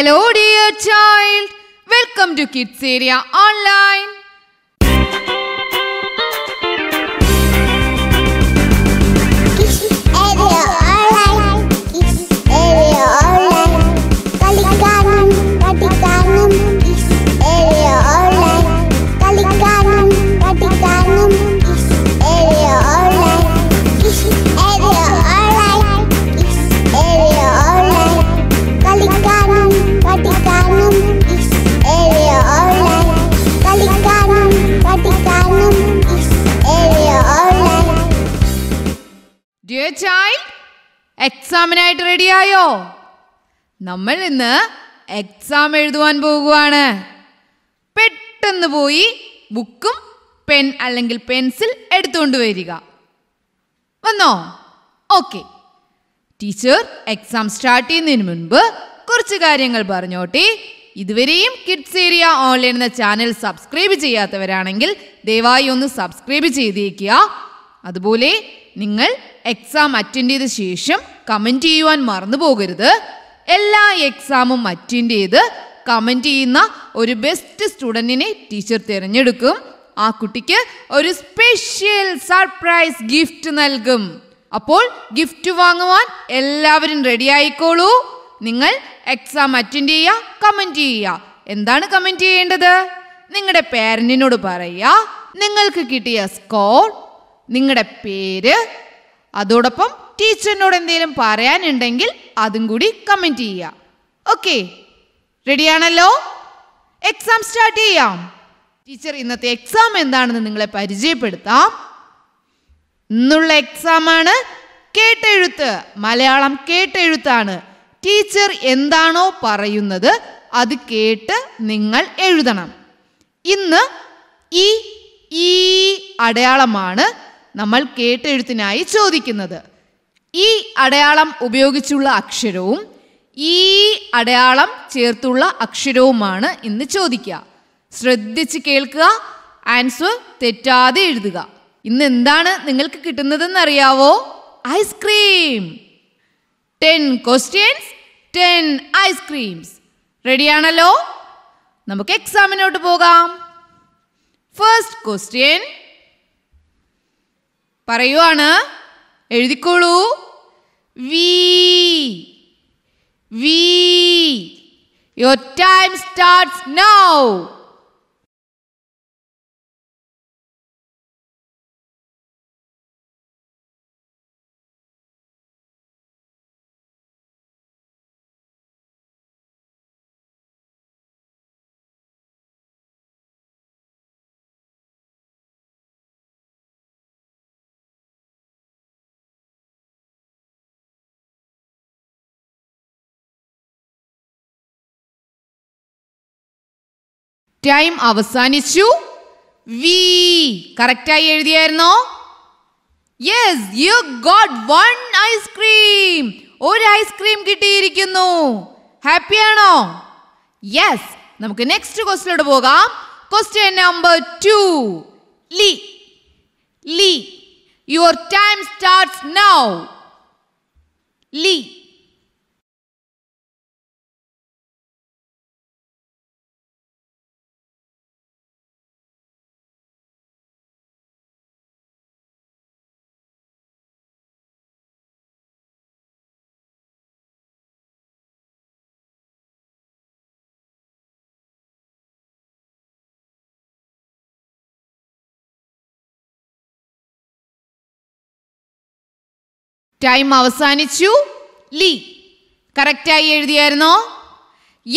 Hello dear child, welcome to Kids Area Online. എക്സാമിനായിട്ട് റെഡിയായോ നമ്മൾ ഇന്ന് എക്സാം എഴുതുവാൻ പോകുവാണ് പെട്ടെന്ന് പോയി ബുക്കും പെൻ അല്ലെങ്കിൽ പെൻസിൽ എടുത്തുകൊണ്ട് വരിക വന്നോ ഓക്കെ ടീച്ചർ എക്സാം സ്റ്റാർട്ട് ചെയ്യുന്നതിന് മുൻപ് കുറച്ച് കാര്യങ്ങൾ പറഞ്ഞോട്ടെ ഇതുവരെയും കിഡ്സ് ഏരിയ ഓൺലൈൻ എന്ന ചാനൽ സബ്സ്ക്രൈബ് ചെയ്യാത്തവരാണെങ്കിൽ ദയവായി ഒന്ന് സബ്സ്ക്രൈബ് ചെയ്തേക്കുക അതുപോലെ നിങ്ങൾ എക്സാം അറ്റൻഡ് ചെയ്ത ശേഷം കമൻറ്റ് ചെയ്യുവാൻ മറന്നു പോകരുത് എല്ലാ എക്സാമും അറ്റൻഡ് ചെയ്ത് കമൻറ്റ് ചെയ്യുന്ന ഒരു ബെസ്റ്റ് സ്റ്റുഡൻറ്റിനെ ടീച്ചർ തിരഞ്ഞെടുക്കും ആ കുട്ടിക്ക് ഒരു സ്പെഷ്യൽ സർപ്രൈസ് ഗിഫ്റ്റ് നൽകും അപ്പോൾ ഗിഫ്റ്റ് വാങ്ങുവാൻ എല്ലാവരും റെഡി ആയിക്കോളൂ നിങ്ങൾ എക്സാം അറ്റൻഡ് ചെയ്യുക കമൻറ്റ് ചെയ്യുക എന്താണ് കമൻറ്റ് ചെയ്യേണ്ടത് നിങ്ങളുടെ പേരൻറ്റിനോട് പറയുക നിങ്ങൾക്ക് കിട്ടിയ സ്കോർ നിങ്ങളുടെ പേര് അതോടൊപ്പം ടീച്ചറിനോട് എന്തെങ്കിലും പറയാനുണ്ടെങ്കിൽ അതും കൂടി കമൻറ്റ് ചെയ്യുക ഓക്കെ റെഡിയാണല്ലോ എക്സാം സ്റ്റാർട്ട് ചെയ്യാം ടീച്ചർ ഇന്നത്തെ എക്സാം എന്താണെന്ന് നിങ്ങളെ പരിചയപ്പെടുത്താം ഇന്നുള്ള എക്സാമാണ് കേട്ടെഴുത്ത് മലയാളം കേട്ടെഴുത്താണ് ടീച്ചർ എന്താണോ പറയുന്നത് അത് കേട്ട് നിങ്ങൾ എഴുതണം ഇന്ന് ഈ ഈ അടയാളമാണ് നമ്മൾ കേട്ടെഴുത്തിനായി ചോദിക്കുന്നത് ഈ അടയാളം ഉപയോഗിച്ചുള്ള അക്ഷരവും ഈ അടയാളം ചേർത്തുള്ള അക്ഷരവുമാണ് ഇന്ന് ചോദിക്കുക ശ്രദ്ധിച്ച് കേൾക്കുക ആൻസർ തെറ്റാതെ എഴുതുക ഇന്ന് എന്താണ് നിങ്ങൾക്ക് കിട്ടുന്നതെന്ന് അറിയാവോ ice cream ten questions ten ice creams റെഡിയാണല്ലോ നമുക്ക് എക്സാമിനോട്ട് പോകാം ഫസ്റ്റ് ക്വസ്റ്റ്യൻ പറയുവാണ് എഴുതിക്കോളൂ വി വി your time starts now time അവസാനിച്ചു വി കറക്റ്റായി എഴുതിയായിരുന്നോ yes you got one ice cream ഒരു ഐസ്ക്രീം കിട്ടിയിരിക്കുന്നു ഹാപ്പി ആണോ യെസ് നമുക്ക് നെക്സ്റ്റ് ക്വസ്റ്റിലോട്ട് പോകാം ക്വസ്റ്റ്യൻ നമ്പർ ടു ലി ലി യുവർ ടൈം സ്റ്റാർട്ട് നൗ ലി ടൈം അവസാനിച്ചു ലീ ആയി എഴുതിയായിരുന്നോ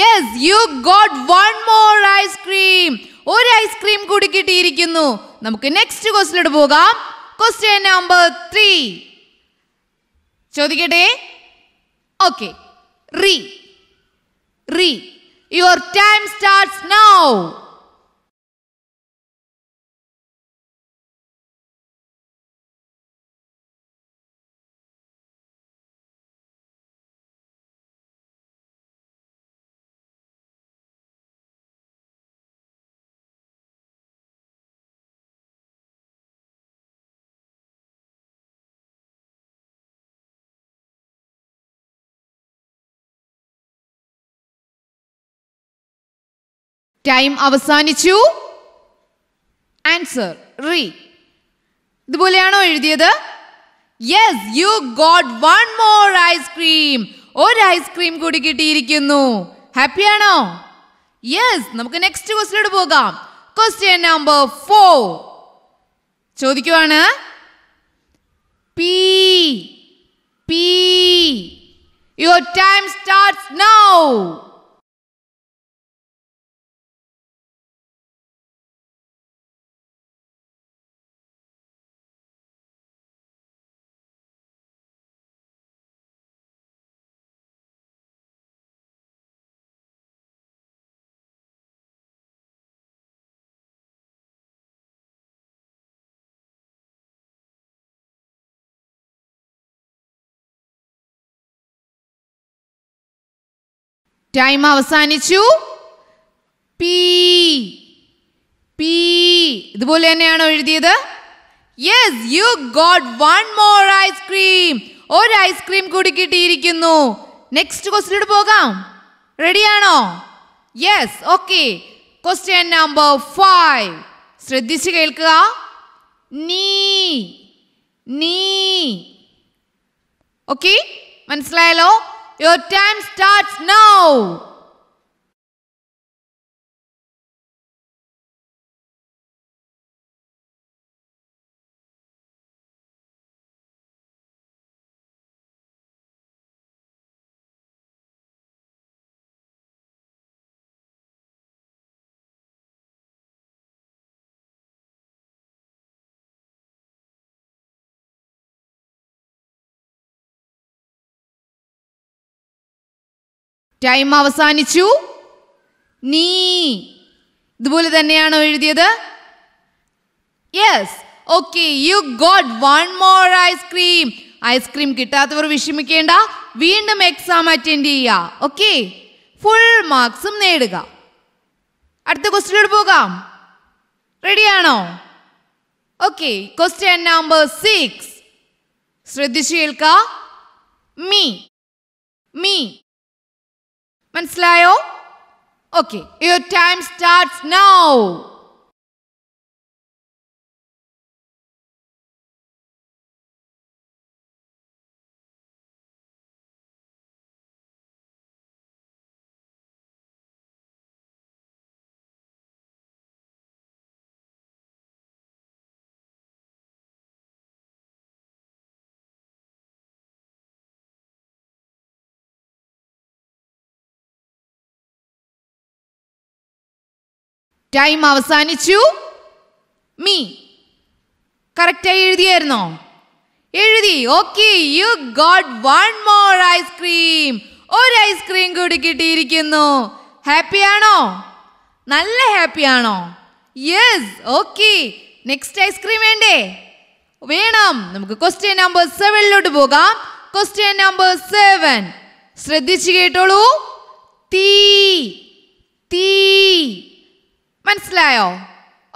yes you got one more ice cream ഒരു ഐസ്ക്രീം കൂടി കിട്ടിയിരിക്കുന്നു നമുക്ക് നെക്സ്റ്റ് ക്വസ്റ്റിലോട്ട് പോകാം ക്വസ്റ്റ്യൻ നമ്പർ ത്രീ ചോദിക്കട്ടെ ഓക്കെ റീ റീ your time starts now time അവസാനിച്ചു ആൻസർ റീ ഇതുപോലെയാണോ എഴുതിയത് yes you got one more ice cream ഒരു ഐസ്ക്രീം കൂടി കിട്ടിയിരിക്കുന്നു ഹാപ്പി ആണോ യെസ് നമുക്ക് നെക്സ്റ്റ് ക്വസ്റ്റിനോട് പോകാം ക്വസ്റ്റ്യൻ നമ്പർ ഫോർ ചോദിക്കുവാണ് പി പി your time starts now time അവസാനിച്ചു പി പി ഇതുപോലെ തന്നെയാണോ എഴുതിയത് yes you got one more ice cream ഒരു ഐസ്ക്രീം കൂടി കിട്ടിയിരിക്കുന്നു നെക്സ്റ്റ് ക്വസ്റ്റിനോട് പോകാം റെഡിയാണോ yes okay question number five ശ്രദ്ധിച്ച് കേൾക്കുക നീ നീ ഓക്കെ മനസ്സിലായല്ലോ Your time starts now. Time അവസാനിച്ചു നീ ഇതുപോലെ തന്നെയാണോ എഴുതിയത് yes okay you got one more ice cream ice cream കിട്ടാത്തവർ വിഷമിക്കേണ്ട വീണ്ടും എക്സാം അറ്റൻഡ് ചെയ്യുക ഓക്കെ ഫുൾ മാർക്സും നേടുക അടുത്ത ക്വസ്റ്റിനോട് പോകാം റെഡിയാണോ ഓക്കെ ക്വസ്റ്റ്യൻ നമ്പർ സിക്സ് ശ്രദ്ധിച്ചു കേൾക്ക മീ മീ മനസ്സിലായോ okay your time starts now time അവസാനിച്ചു മീ കറക്റ്റായി എഴുതിയായിരുന്നോ എഴുതി okay you got one more ice cream ഒരു ഐസ്ക്രീം കൂടി കിട്ടിയിരിക്കുന്നു ഹാപ്പി ആണോ നല്ല ഹാപ്പി ആണോ യെസ് ഓക്കെ നെക്സ്റ്റ് ഐസ്ക്രീം വേണ്ടേ വേണം നമുക്ക് ക്വസ്റ്റ്യൻ നമ്പർ സെവനിലോട്ട് പോകാം ക്വസ്റ്റ്യൻ നമ്പർ സെവൻ ശ്രദ്ധിച്ചു കേട്ടോളൂ തീ തീ മനസ്സിലായോ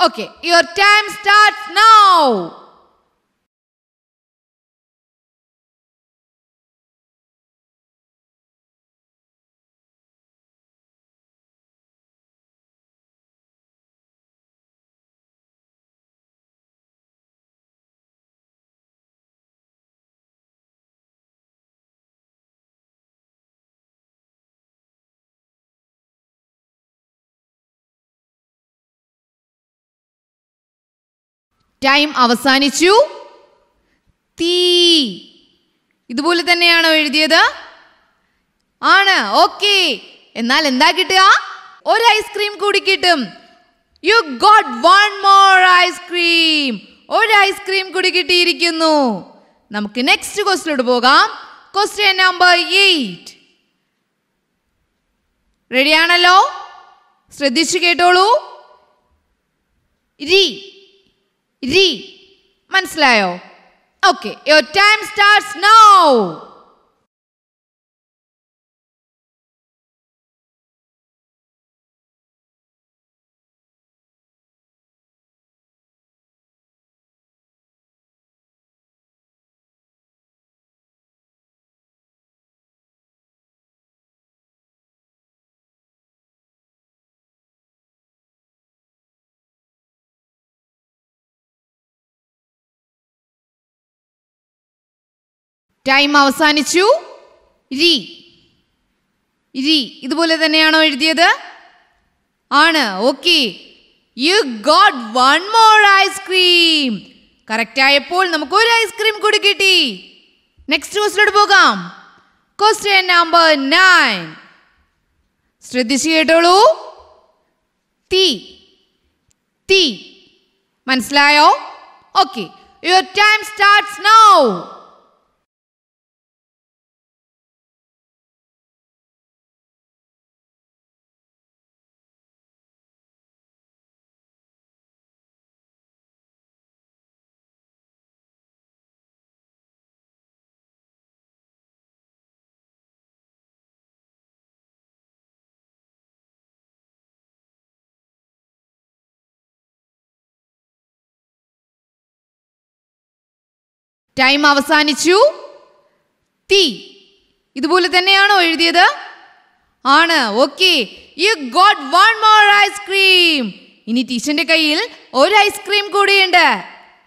okay your time start now time അവസാനിച്ചു തീ ഇതുപോലെ തന്നെയാണോ എഴുതിയത് ആണ് ഓക്കെ എന്നാൽ എന്താ കിട്ടുക ഒരു ഐസ്ക്രീം കൂടി കിട്ടും you got one more ice cream ഒരു ഐസ്ക്രീം കൂടി കിട്ടിയിരിക്കുന്നു നമുക്ക് നെക്സ്റ്റ് ക്വസ്റ്റിലോട്ട് പോകാം ക്വസ്റ്റ്യൻ നമ്പർ എയ്റ്റ് റെഡിയാണല്ലോ ശ്രദ്ധിച്ചു കേട്ടോളൂ രി re. Manslayo. Okay, your time starts now. Time അവസാനിച്ചു രി രി ഇതുപോലെ തന്നെയാണോ എഴുതിയത് ആണ് okay you got one more ice cream ആയപ്പോൾ നമുക്ക് ഒരു ഐസ്ക്രീം കൂടി കിട്ടി നെക്സ്റ്റ് ക്വസ്റ്റിലോട്ട് പോകാം ക്വസ്റ്റ്യൻ നമ്പർ നയൻ ശ്രദ്ധിച്ചു കേട്ടോളൂ തീ തീ മനസ്സിലായോ okay your time starts now time അവസാനിച്ചു തീ ഇതുപോലെ തന്നെയാണോ എഴുതിയത് ആണ് okay you got one more ice cream ഇനി ടീച്ചറിന്റെ കയ്യിൽ ഒരു ഐസ്ക്രീം കൂടിയുണ്ട്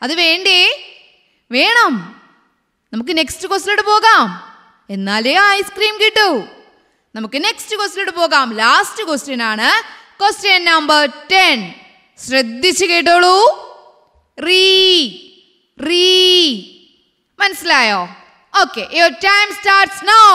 അത് വേണ്ടേ വേണം നമുക്ക് നെക്സ്റ്റ് ക്വസ്റ്റിലോട്ട് പോകാം എന്നാലേ ആ ഐസ്ക്രീം കിട്ടൂ നമുക്ക് നെക്സ്റ്റ് ക്വസ്റ്റിലോട്ട് പോകാം ലാസ്റ്റ് ക്വസ്റ്റ്യൻ ആണ് ക്വസ്റ്റ്യൻ നമ്പർ ടെൻ ശ്രദ്ധിച്ച് കേട്ടോളൂ റീ റീ മനസ്സിലായോ okay your time starts now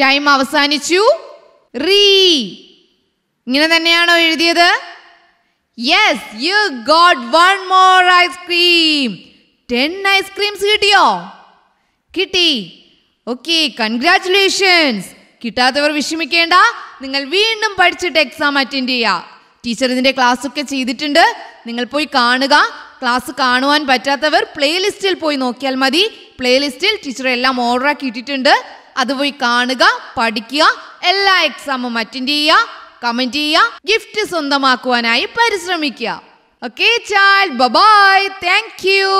time അവസാനിച്ചു റീ ഇങ്ങനെ തന്നെയാണോ എഴുതിയത് yes you got one more ice cream ten ice creams കിട്ടിയോ കിട്ടി ഓക്കെ കൺഗ്രാറ്റുലേഷൻസ് കിട്ടാത്തവർ വിഷമിക്കേണ്ട നിങ്ങൾ വീണ്ടും പഠിച്ചിട്ട് എക്സാം അറ്റൻഡ് ചെയ്യുക ടീച്ചർ ഇതിൻ്റെ ഒക്കെ ചെയ്തിട്ടുണ്ട് നിങ്ങൾ പോയി കാണുക ക്ലാസ് കാണുവാൻ പറ്റാത്തവർ പ്ലേലിസ്റ്റിൽ പോയി നോക്കിയാൽ മതി പ്ലേലിസ്റ്റിൽ ടീച്ചർ എല്ലാം ഓർഡറാക്കി ഇട്ടിട്ടുണ്ട് അതുപോയി കാണുക പഠിക്കുക എല്ലാ എക്സാമും അറ്റൻഡ് ചെയ്യുക കമന്റ് ചെയ്യുക ഗിഫ്റ്റ് സ്വന്തമാക്കുവാനായി പരിശ്രമിക്കുക ഓക്കെ ചാൽ ബബായ് താങ്ക് യു